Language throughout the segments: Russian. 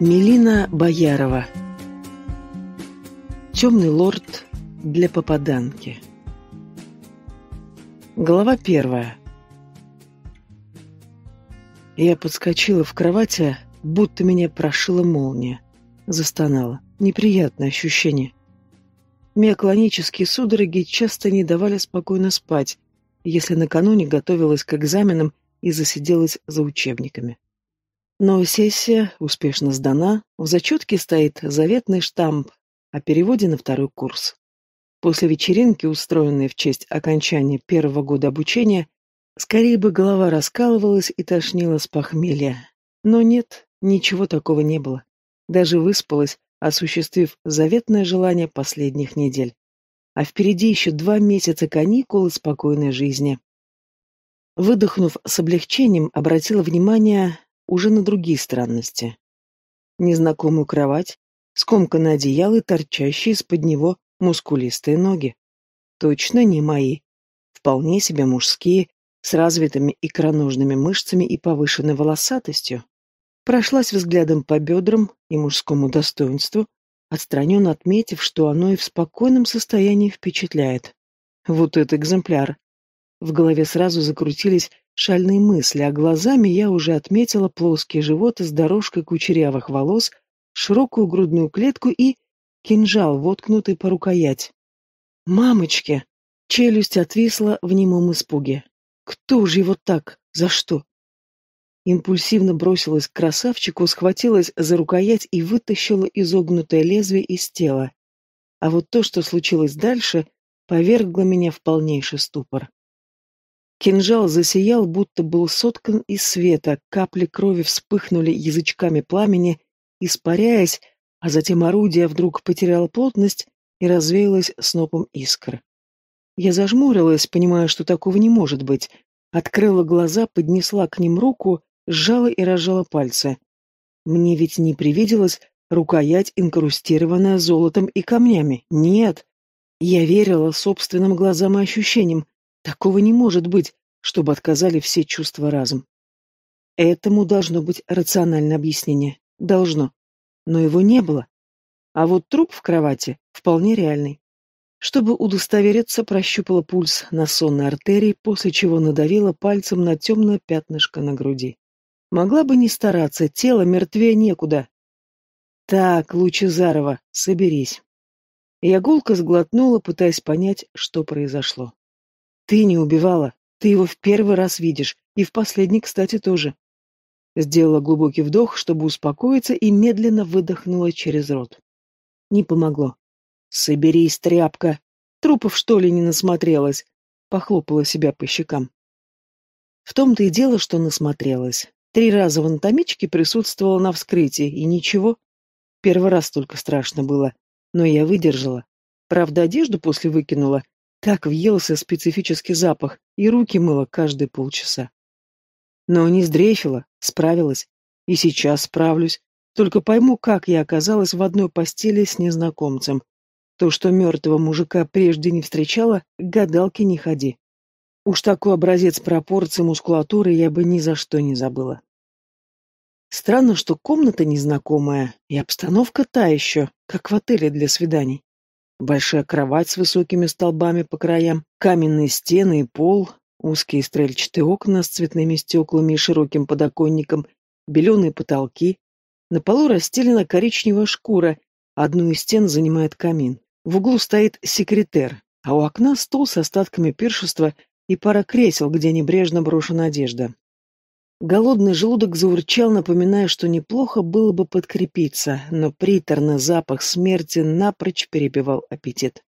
Мелина Боярова Темный лорд для попаданки Глава первая Я подскочила в кровати, будто меня прошила молния. Застонала. Неприятное ощущение. Миоклонические судороги часто не давали спокойно спать, если накануне готовилась к экзаменам и засиделась за учебниками. Но сессия успешно сдана, в зачетке стоит заветный штамп о переводе на второй курс. После вечеринки, устроенной в честь окончания первого года обучения, скорее бы голова раскалывалась и тошнила с похмелья. Но нет, ничего такого не было. Даже выспалась, осуществив заветное желание последних недель. А впереди еще два месяца каникул и спокойной жизни. Выдохнув с облегчением, обратила внимание уже на другие странности. Незнакомую кровать, скомканное одеяло и торчащие из-под него мускулистые ноги. Точно не мои. Вполне себе мужские, с развитыми икроножными мышцами и повышенной волосатостью. Прошлась взглядом по бедрам и мужскому достоинству, отстраненно отметив, что оно и в спокойном состоянии впечатляет. Вот этот экземпляр. В голове сразу закрутились шальные мысли, а глазами я уже отметила плоский живот с дорожкой кучерявых волос, широкую грудную клетку и кинжал, воткнутый по рукоять. «Мамочки!» Челюсть отвисла в немом испуге. «Кто же его так? За что?» Импульсивно бросилась к красавчику, схватилась за рукоять и вытащила изогнутое лезвие из тела. А вот то, что случилось дальше, повергло меня в полнейший ступор. Кинжал засиял, будто был соткан из света, капли крови вспыхнули язычками пламени, испаряясь, а затем орудие вдруг потеряло плотность и развеялось снопом искр. Я зажмурилась, понимая, что такого не может быть, открыла глаза, поднесла к ним руку, сжала и разжала пальцы. Мне ведь не привиделась рукоять, инкрустированная золотом и камнями. Нет. Я верила собственным глазам и ощущениям, Такого не может быть, чтобы отказали все чувства разум. Этому должно быть рациональное объяснение. Должно. Но его не было. А вот труп в кровати вполне реальный. Чтобы удостовериться, прощупала пульс на сонной артерии, после чего надавила пальцем на темное пятнышко на груди. Могла бы не стараться, тело мертвее некуда. Так, Лучезарова, соберись. Я гулко сглотнула, пытаясь понять, что произошло. Ты не убивала. Ты его в первый раз видишь. И в последний, кстати, тоже. Сделала глубокий вдох, чтобы успокоиться, и медленно выдохнула через рот. Не помогло. «Соберись, тряпка! Трупов, что ли, не насмотрелась?» Похлопала себя по щекам. В том-то и дело, что насмотрелась. Три раза в анатомичке присутствовала на вскрытии, и ничего. Первый раз только страшно было. Но я выдержала. Правда, одежду после выкинула, так въелся специфический запах, и руки мыла каждые полчаса. Но не сдрейфила, справилась. И сейчас справлюсь. Только пойму, как я оказалась в одной постели с незнакомцем. То, что мертвого мужика прежде не встречала, гадалки не ходи. Уж такой образец пропорции мускулатуры я бы ни за что не забыла. Странно, что комната незнакомая, и обстановка та еще, как в отеле для свиданий. Большая кровать с высокими столбами по краям, каменные стены и пол, узкие стрельчатые окна с цветными стеклами и широким подоконником, беленые потолки. На полу расстелена коричневая шкура, одну из стен занимает камин. В углу стоит секретер, а у окна стол с остатками пиршества и пара кресел, где небрежно брошена одежда. Голодный желудок заурчал, напоминая, что неплохо было бы подкрепиться, но приторный запах смерти напрочь перебивал аппетит.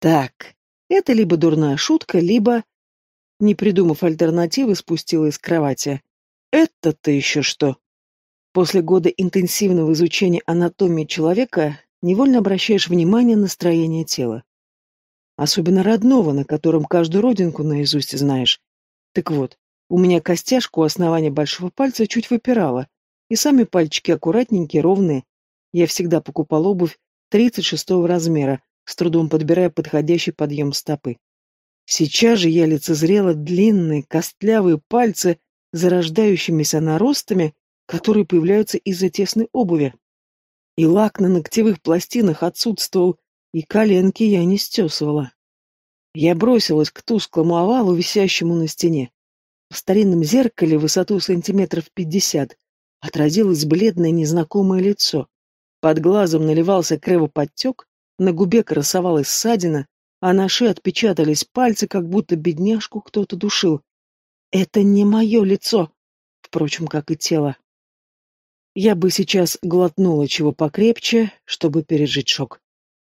Так, это либо дурная шутка, либо... Не придумав альтернативы, спустила из кровати. Это-то еще что? После года интенсивного изучения анатомии человека невольно обращаешь внимание на строение тела. Особенно родного, на котором каждую родинку наизусть знаешь. Так вот, у меня костяшку основания большого пальца чуть выпирала, и сами пальчики аккуратненькие, ровные. Я всегда покупал обувь 36 размера, с трудом подбирая подходящий подъем стопы. Сейчас же я лицезрела длинные, костлявые пальцы зарождающимися наростами, которые появляются из-за тесной обуви. И лак на ногтевых пластинах отсутствовал, и коленки я не стесывала. Я бросилась к тусклому овалу, висящему на стене. В старинном зеркале высоту сантиметров пятьдесят отразилось бледное незнакомое лицо. Под глазом наливался кровоподтек, на губе красовалась ссадина, а на шее отпечатались пальцы, как будто бедняжку кто-то душил. Это не мое лицо, впрочем, как и тело. Я бы сейчас глотнула чего покрепче, чтобы пережить шок.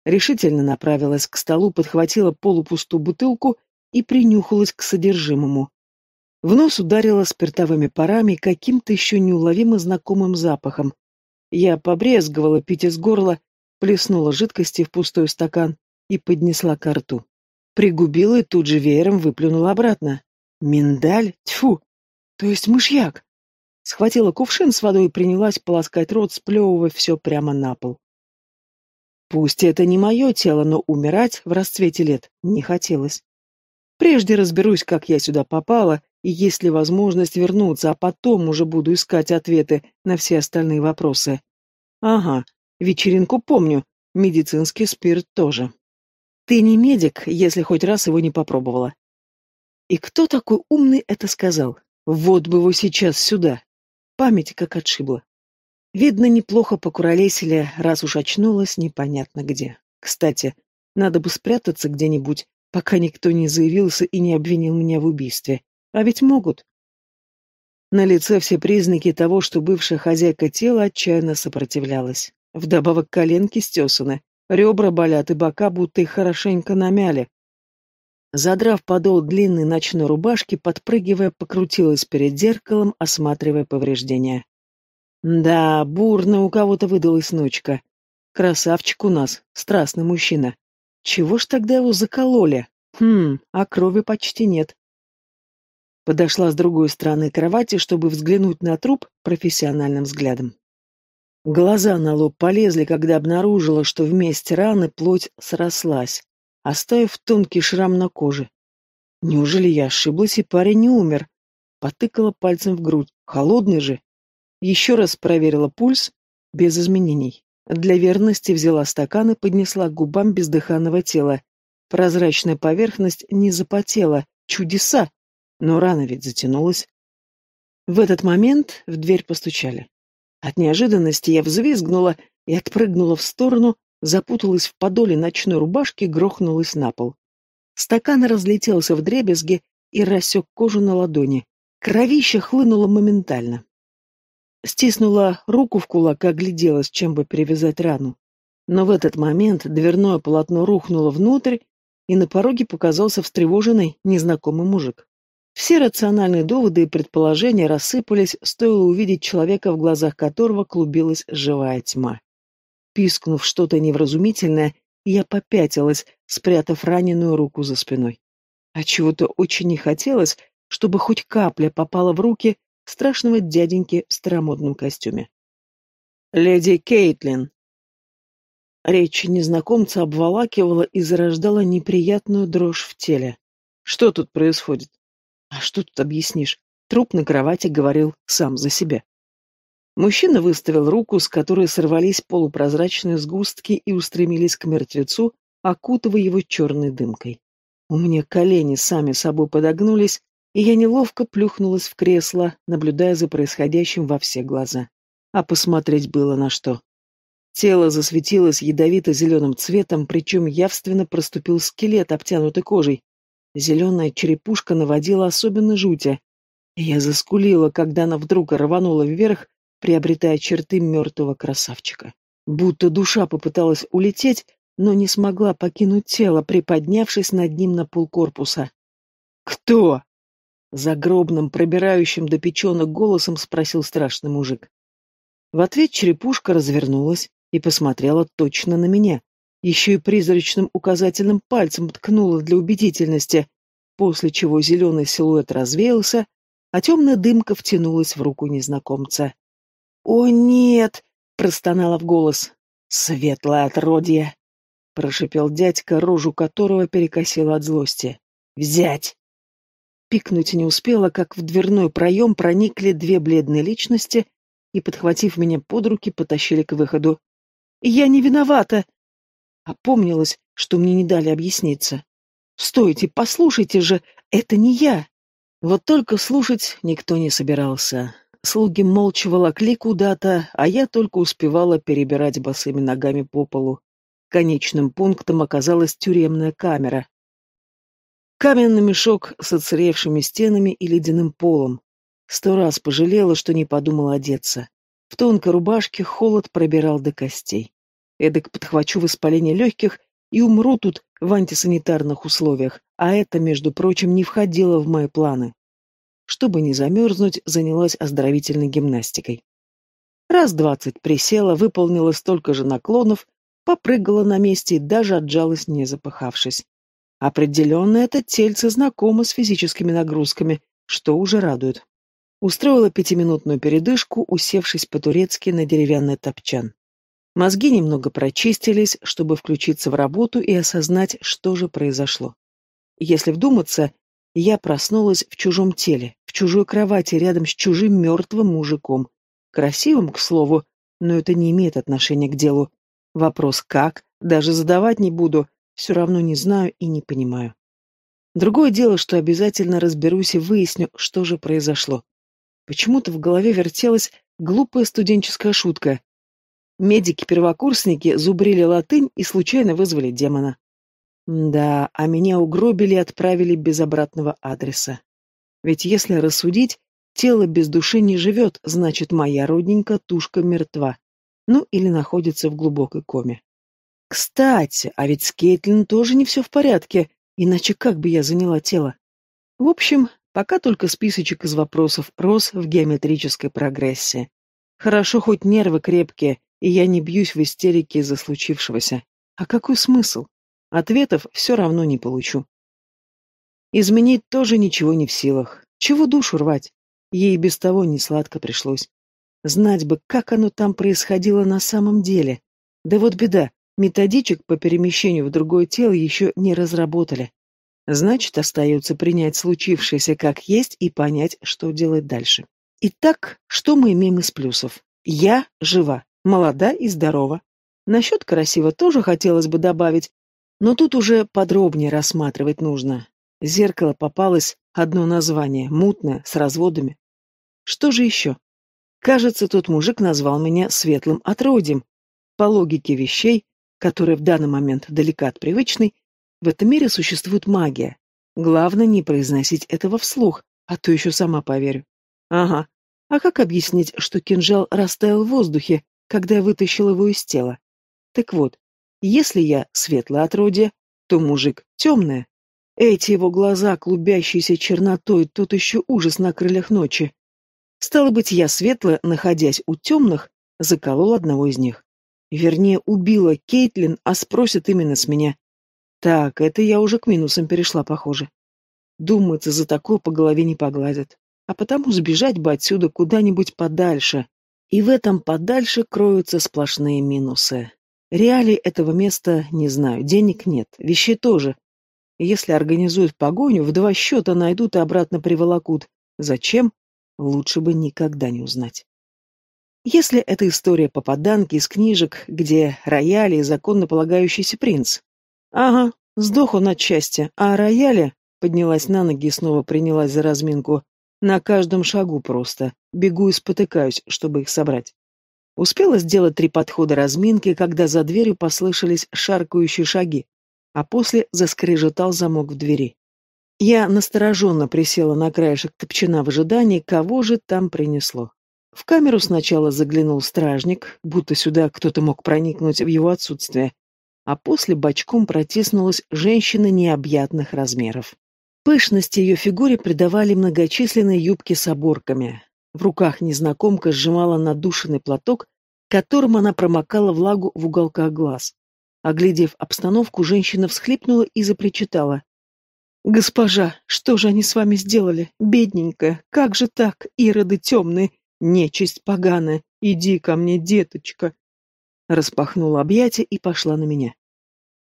Решительно направилась к столу, подхватила полупустую бутылку и принюхалась к содержимому. В нос ударило спиртовыми парами и каким-то еще неуловимо знакомым запахом. Я побрезговала пить из горла, плеснула жидкости в пустой стакан и поднесла ко рту. Пригубила и тут же веером выплюнула обратно. Миндаль? Тьфу! То есть мышьяк! Схватила кувшин с водой и принялась полоскать рот, сплевывая все прямо на пол. Пусть это не мое тело, но умирать в расцвете лет не хотелось. Прежде разберусь, как я сюда попала, и есть ли возможность вернуться, а потом уже буду искать ответы на все остальные вопросы. Ага, вечеринку помню, медицинский спирт тоже. Ты не медик, если хоть раз его не попробовала. И кто такой умный это сказал? Вот бы его сейчас сюда. Память как отшибла. Видно, неплохо покуролесили, раз уж очнулась непонятно где. Кстати, надо бы спрятаться где-нибудь, пока никто не заявился и не обвинил меня в убийстве. А ведь могут. На лице все признаки того, что бывшая хозяйка тела отчаянно сопротивлялась. Вдобавок коленки стесаны, ребра болят и бока будто их хорошенько намяли. Задрав подол длинной ночной рубашки, подпрыгивая, покрутилась перед зеркалом, осматривая повреждения. Да, бурно у кого-то выдалась ночка. Красавчик у нас, страстный мужчина. Чего ж тогда его закололи? Хм, а крови почти нет. Подошла с другой стороны кровати, чтобы взглянуть на труп профессиональным взглядом. Глаза на лоб полезли, когда обнаружила, что вместе раны плоть срослась, оставив тонкий шрам на коже. Неужели я ошиблась, и парень не умер? Потыкала пальцем в грудь. Холодный же. Еще раз проверила пульс, без изменений. Для верности взяла стакан и поднесла к губам бездыханного тела. Прозрачная поверхность не запотела. Чудеса! Но рана ведь затянулась. В этот момент в дверь постучали. От неожиданности я взвизгнула и отпрыгнула в сторону, запуталась в подоле ночной рубашки, грохнулась на пол. Стакан разлетелся в дребезги и рассек кожу на ладони. Кровище хлынуло моментально. Стиснула руку в кулак, огляделась, чем бы перевязать рану. Но в этот момент дверное полотно рухнуло внутрь, и на пороге показался встревоженный незнакомый мужик. Все рациональные доводы и предположения рассыпались, стоило увидеть человека, в глазах которого клубилась живая тьма. Пискнув что-то невразумительное, я попятилась, спрятав раненую руку за спиной. А чего-то очень не хотелось, чтобы хоть капля попала в руки страшного дяденьки в старомодном костюме. «Леди Кейтлин!» Речь незнакомца обволакивала и зарождала неприятную дрожь в теле. «Что тут происходит?» А что тут объяснишь? Труп на кровати говорил сам за себя. Мужчина выставил руку, с которой сорвались полупрозрачные сгустки и устремились к мертвецу, окутывая его черной дымкой. У меня колени сами собой подогнулись, и я неловко плюхнулась в кресло, наблюдая за происходящим во все глаза. А посмотреть было на что. Тело засветилось ядовито-зеленым цветом, причем явственно проступил скелет, обтянутый кожей, Зеленая черепушка наводила особенно жути. Я заскулила, когда она вдруг рванула вверх, приобретая черты мертвого красавчика. Будто душа попыталась улететь, но не смогла покинуть тело, приподнявшись над ним на полкорпуса. «Кто?» Загробным, пробирающим до печенок голосом спросил страшный мужик. В ответ черепушка развернулась и посмотрела точно на меня еще и призрачным указательным пальцем ткнула для убедительности, после чего зеленый силуэт развеялся, а темная дымка втянулась в руку незнакомца. «О, нет!» — простонала в голос. «Светлое отродье!» — прошипел дядька, рожу которого перекосило от злости. «Взять!» Пикнуть не успела, как в дверной проем проникли две бледные личности и, подхватив меня под руки, потащили к выходу. «Я не виновата!» Опомнилась, что мне не дали объясниться. «Стойте, послушайте же, это не я!» Вот только слушать никто не собирался. Слуги молча волокли куда-то, а я только успевала перебирать босыми ногами по полу. Конечным пунктом оказалась тюремная камера. Каменный мешок с оцаревшими стенами и ледяным полом. Сто раз пожалела, что не подумала одеться. В тонкой рубашке холод пробирал до костей. Эдак подхвачу воспаление легких и умру тут в антисанитарных условиях, а это, между прочим, не входило в мои планы. Чтобы не замерзнуть, занялась оздоровительной гимнастикой. Раз двадцать присела, выполнила столько же наклонов, попрыгала на месте и даже отжалась, не запыхавшись. Определенно, это тельце знакомо с физическими нагрузками, что уже радует. Устроила пятиминутную передышку, усевшись по-турецки на деревянный топчан. Мозги немного прочистились, чтобы включиться в работу и осознать, что же произошло. Если вдуматься, я проснулась в чужом теле, в чужой кровати рядом с чужим мертвым мужиком. Красивым, к слову, но это не имеет отношения к делу. Вопрос «как?» даже задавать не буду, все равно не знаю и не понимаю. Другое дело, что обязательно разберусь и выясню, что же произошло. Почему-то в голове вертелась глупая студенческая шутка. Медики-первокурсники зубрили латынь и случайно вызвали демона. Да, а меня угробили и отправили без обратного адреса. Ведь если рассудить, тело без души не живет, значит, моя родненькая тушка мертва. Ну, или находится в глубокой коме. Кстати, а ведь с Кейтлин тоже не все в порядке, иначе как бы я заняла тело? В общем, пока только списочек из вопросов рос в геометрической прогрессии. Хорошо, хоть нервы крепкие, и я не бьюсь в истерике из-за случившегося. А какой смысл? Ответов все равно не получу. Изменить тоже ничего не в силах. Чего душу рвать? Ей без того не сладко пришлось. Знать бы, как оно там происходило на самом деле. Да вот беда, методичек по перемещению в другое тело еще не разработали. Значит, остается принять случившееся как есть и понять, что делать дальше. Итак, что мы имеем из плюсов? Я жива молода и здорова. Насчет красиво тоже хотелось бы добавить, но тут уже подробнее рассматривать нужно. Зеркало попалось одно название, мутное, с разводами. Что же еще? Кажется, тот мужик назвал меня светлым отродьем. По логике вещей, которая в данный момент далека от привычной, в этом мире существует магия. Главное не произносить этого вслух, а то еще сама поверю. Ага. А как объяснить, что кинжал растаял в воздухе, когда я вытащил его из тела. Так вот, если я светлое отродье, то мужик темное. Эти его глаза, клубящиеся чернотой, тот еще ужас на крыльях ночи. Стало быть, я светло, находясь у темных, заколол одного из них. Вернее, убила Кейтлин, а спросят именно с меня. Так, это я уже к минусам перешла, похоже. Думается, за такое по голове не погладят. А потому сбежать бы отсюда куда-нибудь подальше. И в этом подальше кроются сплошные минусы. Реалий этого места не знаю, денег нет, вещей тоже. Если организуют погоню, в два счета найдут и обратно приволокут. Зачем? Лучше бы никогда не узнать. Если это история попаданки из книжек, где рояли и законно полагающийся принц. Ага, сдох он от счастья, а рояли поднялась на ноги и снова принялась за разминку. На каждом шагу просто. Бегу и спотыкаюсь, чтобы их собрать. Успела сделать три подхода разминки, когда за дверью послышались шаркающие шаги, а после заскрежетал замок в двери. Я настороженно присела на краешек топчина в ожидании, кого же там принесло. В камеру сначала заглянул стражник, будто сюда кто-то мог проникнуть в его отсутствие, а после бочком протиснулась женщина необъятных размеров. Пышности ее фигуре придавали многочисленные юбки с оборками. В руках незнакомка сжимала надушенный платок, которым она промокала влагу в уголках глаз. Оглядев обстановку, женщина всхлипнула и запричитала. «Госпожа, что же они с вами сделали? Бедненькая, как же так, ироды темные, нечисть поганая, иди ко мне, деточка!» Распахнула объятия и пошла на меня.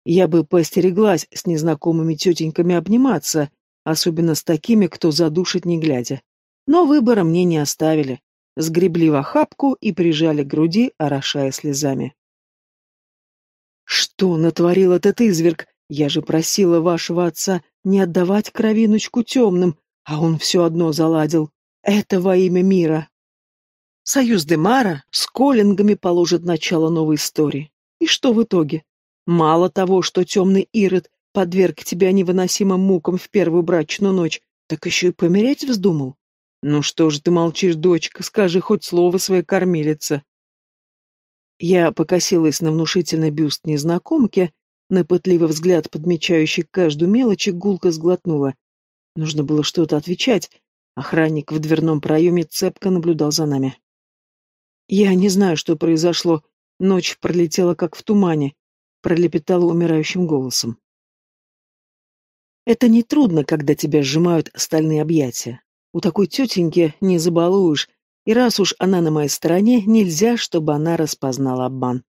Я бы постереглась с незнакомыми тетеньками обниматься, особенно с такими, кто задушит не глядя. Но выбора мне не оставили. Сгребли в охапку и прижали к груди, орошая слезами. «Что натворил этот изверг? Я же просила вашего отца не отдавать кровиночку темным, а он все одно заладил. Это во имя мира!» Союз Демара с Коллингами положит начало новой истории. И что в итоге? Мало того, что темный Ирод подверг тебя невыносимым мукам в первую брачную ночь, так еще и помереть вздумал? Ну что ж ты молчишь, дочка, скажи хоть слово своей кормилице. Я покосилась на внушительный бюст незнакомки, на пытливый взгляд, подмечающий каждую мелочь, гулко сглотнула. Нужно было что-то отвечать. Охранник в дверном проеме цепко наблюдал за нами. «Я не знаю, что произошло. Ночь пролетела, как в тумане», — пролепетала умирающим голосом. Это не трудно, когда тебя сжимают стальные объятия. У такой тетеньки не забалуешь, и раз уж она на моей стороне, нельзя, чтобы она распознала обман.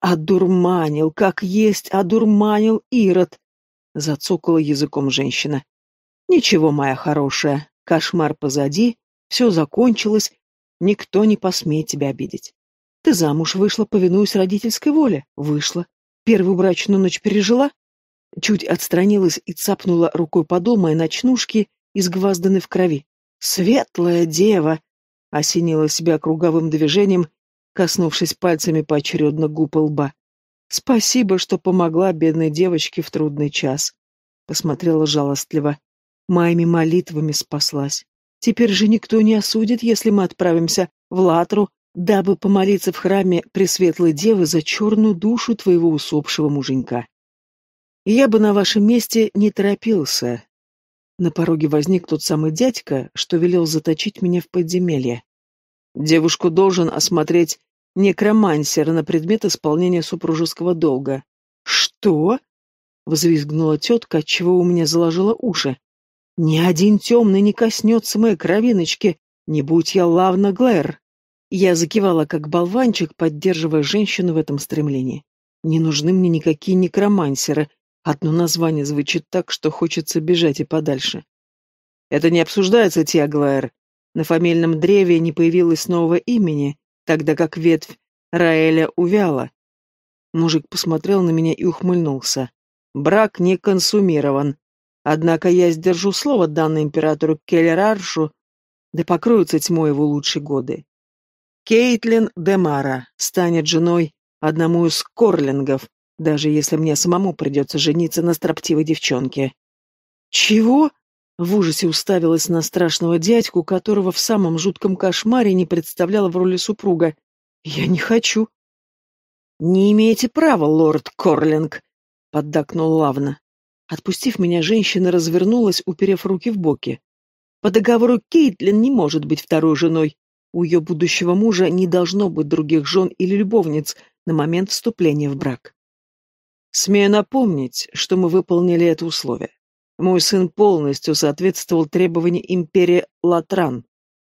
«Одурманил, как есть, одурманил Ирод!» — зацокала языком женщина. «Ничего, моя хорошая, кошмар позади, все закончилось, никто не посмеет тебя обидеть. Ты замуж вышла, повинуясь родительской воле, вышла. Первую брачную ночь пережила, Чуть отстранилась и цапнула рукой подол моей ночнушки, изгвазданы в крови. «Светлая дева!» — осенила себя круговым движением, коснувшись пальцами поочередно губ и лба. «Спасибо, что помогла бедной девочке в трудный час», — посмотрела жалостливо. «Моими молитвами спаслась. Теперь же никто не осудит, если мы отправимся в Латру, дабы помолиться в храме Пресветлой Девы за черную душу твоего усопшего муженька». Я бы на вашем месте не торопился. На пороге возник тот самый дядька, что велел заточить меня в подземелье. Девушку должен осмотреть некромансер на предмет исполнения супружеского долга. «Что?» — взвизгнула тетка, отчего у меня заложило уши. «Ни один темный не коснется моей кровиночки, не будь я Лавна Глэр!» Я закивала, как болванчик, поддерживая женщину в этом стремлении. «Не нужны мне никакие некромансеры, Одно название звучит так, что хочется бежать и подальше. Это не обсуждается, Тиаглаэр. На фамильном древе не появилось нового имени, тогда как ветвь Раэля увяла. Мужик посмотрел на меня и ухмыльнулся. Брак не консумирован. Однако я сдержу слово, данной императору Келлераршу, да покроются тьмой его лучшие годы. Кейтлин Демара станет женой одному из корлингов, даже если мне самому придется жениться на строптивой девчонке. «Чего?» — в ужасе уставилась на страшного дядьку, которого в самом жутком кошмаре не представляла в роли супруга. «Я не хочу». «Не имеете права, лорд Корлинг», — поддакнул Лавна. Отпустив меня, женщина развернулась, уперев руки в боки. «По договору Кейтлин не может быть второй женой. У ее будущего мужа не должно быть других жен или любовниц на момент вступления в брак». Смею напомнить, что мы выполнили это условие. Мой сын полностью соответствовал требованиям империи Латран.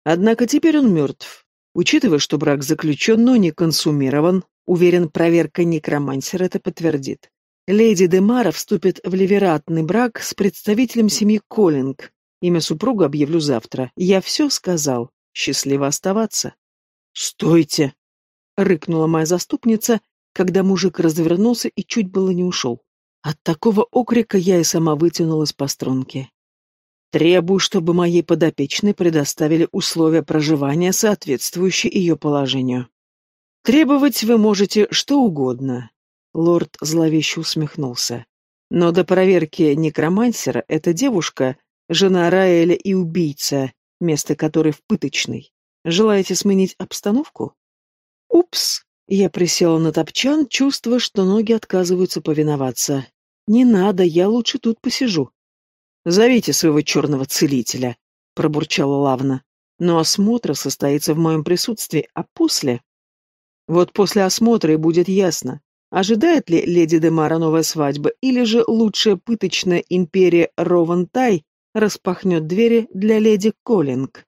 Однако теперь он мертв. Учитывая, что брак заключен, но не консумирован, уверен, проверка некромансера это подтвердит. Леди Демара вступит в левератный брак с представителем семьи Коллинг. Имя супруга объявлю завтра. Я все сказал. Счастливо оставаться. «Стойте!» — рыкнула моя заступница, когда мужик развернулся и чуть было не ушел. От такого окрика я и сама вытянулась по струнке. Требую, чтобы моей подопечной предоставили условия проживания, соответствующие ее положению. Требовать вы можете что угодно. Лорд зловеще усмехнулся. Но до проверки некромансера эта девушка — жена Раэля и убийца, место которой в пыточной. Желаете сменить обстановку? Упс, я присела на топчан, чувствуя, что ноги отказываются повиноваться. «Не надо, я лучше тут посижу». «Зовите своего черного целителя», — пробурчала Лавна. «Но осмотр состоится в моем присутствии, а после...» «Вот после осмотра и будет ясно, ожидает ли леди Демара новая свадьба, или же лучшая пыточная империя Ровантай распахнет двери для леди Коллинг».